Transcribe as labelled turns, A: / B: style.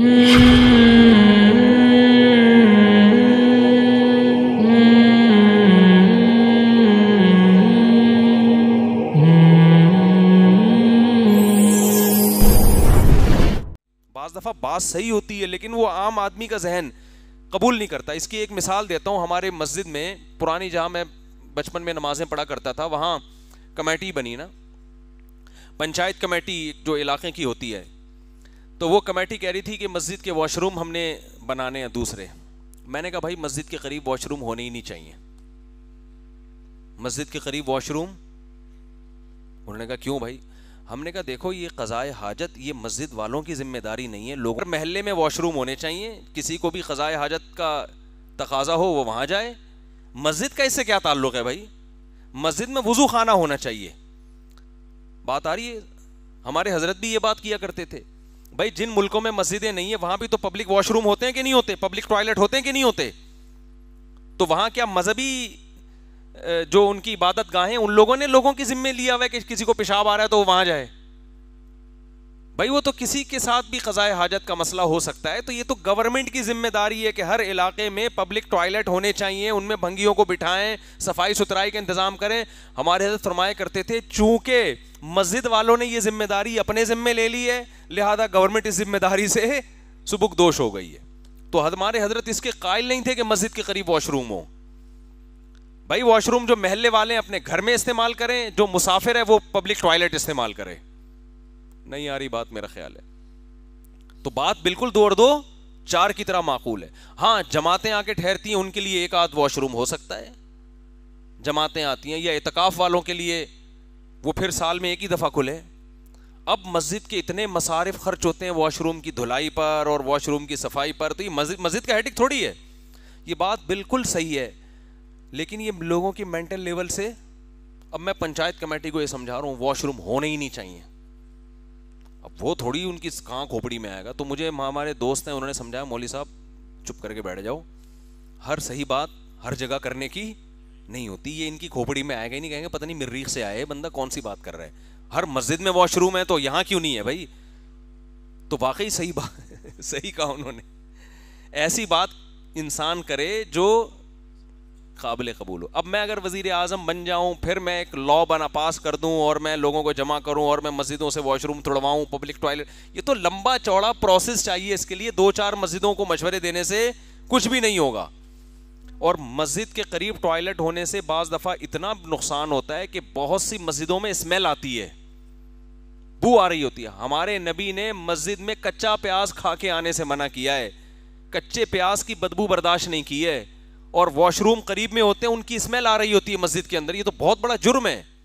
A: बाज दफ़ा बात सही होती है लेकिन वो आम आदमी का जहन कबूल नहीं करता इसकी एक मिसाल देता हूँ हमारे मस्जिद में पुरानी जहां मैं बचपन में नमाज़ें पढ़ा करता था वहां कमेटी बनी ना पंचायत कमेटी जो इलाके की होती है तो वो कमेटी कह रही थी कि मस्जिद के वॉशरूम हमने बनाने हैं दूसरे मैंने कहा भाई मस्जिद के करीब वॉशरूम होने ही नहीं चाहिए मस्जिद के करीब वॉशरूम उन्होंने कहा क्यों भाई हमने कहा देखो ये क़ज़ाए हाजत ये मस्जिद वालों की जिम्मेदारी नहीं है लोग महल्ले में वॉशरूम होने चाहिए किसी को भी क़ज़ाए हाजत का तकाजा हो वो वहाँ जाए मस्जिद का इससे क्या ताल्लुक़ है भाई मस्जिद में वज़ू खाना होना चाहिए बात आ रही है हमारे हजरत भी ये बात किया करते थे भाई जिन मुल्कों में मस्जिदें नहीं है वहां भी तो पब्लिक वॉशरूम होते हैं कि नहीं होते पब्लिक टॉयलेट होते हैं कि नहीं होते तो वहां क्या मजहबी जो उनकी इबादत गाहें उन लोगों ने लोगों की जिम्मे लिया हुआ है कि किसी को पेशाब आ रहा है तो वो वहां जाए भाई वो तो किसी के साथ भी क़ज़ाए हाजत का मसला हो सकता है तो ये तो गवर्नमेंट की जिम्मेदारी है कि हर इलाके में पब्लिक टॉयलेट होने चाहिए उनमें भंगियों को बिठाएं सफाई सुथराई का इंतज़ाम करें हमारे हजरत फरमाए करते थे चूंकि मस्जिद वालों ने ये जिम्मेदारी अपने ज़िम्मे ले ली है लिहाजा गवर्नमेंट इस जिम्मेदारी से सुबुक दोष हो गई है तो हमारे हजरत इसके कायल नहीं थे कि मस्जिद के करीब वॉशरूम हो भाई वॉशरूम जो महल्ले वाले अपने घर में इस्तेमाल करें जो मुसाफिर है वो पब्लिक टॉयलेट इस्तेमाल करें नहीं आ रही बात मेरा ख्याल है तो बात बिल्कुल दो और दो चार की तरह माकूल है हाँ जमातें आके ठहरती हैं उनके लिए एक आध वॉशरूम हो सकता है जमातें आती हैं या इतकाफ वालों के लिए वो फिर साल में एक ही दफ़ा खुले अब मस्जिद के इतने मसारफ खर्च होते हैं वॉशरूम की धुलाई पर और वॉशरूम की सफाई पर तो ये मस्जिद मस्जिद का हेडिक थोड़ी है ये बात बिल्कुल सही है लेकिन ये लोगों की मेंटल लेवल से अब मैं पंचायत कमेटी को ये समझा रहा हूँ वॉशरूम होने ही नहीं चाहिए वो थोड़ी उनकी कहाँ खोपड़ी में आएगा तो मुझे हमारे दोस्त हैं उन्होंने समझाया मौली साहब चुप करके बैठ जाओ हर सही बात हर जगह करने की नहीं होती ये इनकी खोपड़ी में आएगा ही नहीं कहेंगे पता नहीं मिर्रीख से आए बंदा कौन सी बात कर रहा है हर मस्जिद में वॉशरूम है तो यहाँ क्यों नहीं है भाई तो वाकई सही बात सही कहा उन्होंने ऐसी बात इंसान करे जो काबिल कबूल हो अब मैं अगर वजीर अजम बन जाऊँ फिर मैं एक लॉ बना पास कर दूँ और मैं लोगों को जमा करूँ और मैं मस्जिदों से वॉशरूम तुड़वाऊँ पब्लिक टॉयलेट ये तो लंबा चौड़ा प्रोसेस चाहिए इसके लिए दो चार मस्जिदों को मशवरे देने से कुछ भी नहीं होगा और मस्जिद के करीब टॉयलेट होने से बज़ दफ़ा इतना नुकसान होता है कि बहुत सी मस्जिदों में स्मेल आती है बू आ रही होती है हमारे नबी ने मस्जिद में कच्चा प्याज खा के आने से मना किया है कच्चे प्याज की बदबू बर्दाश्त नहीं की है और वॉशरूम करीब में होते हैं उनकी स्मेल आ रही होती है मस्जिद के अंदर ये तो बहुत बड़ा जुर्म है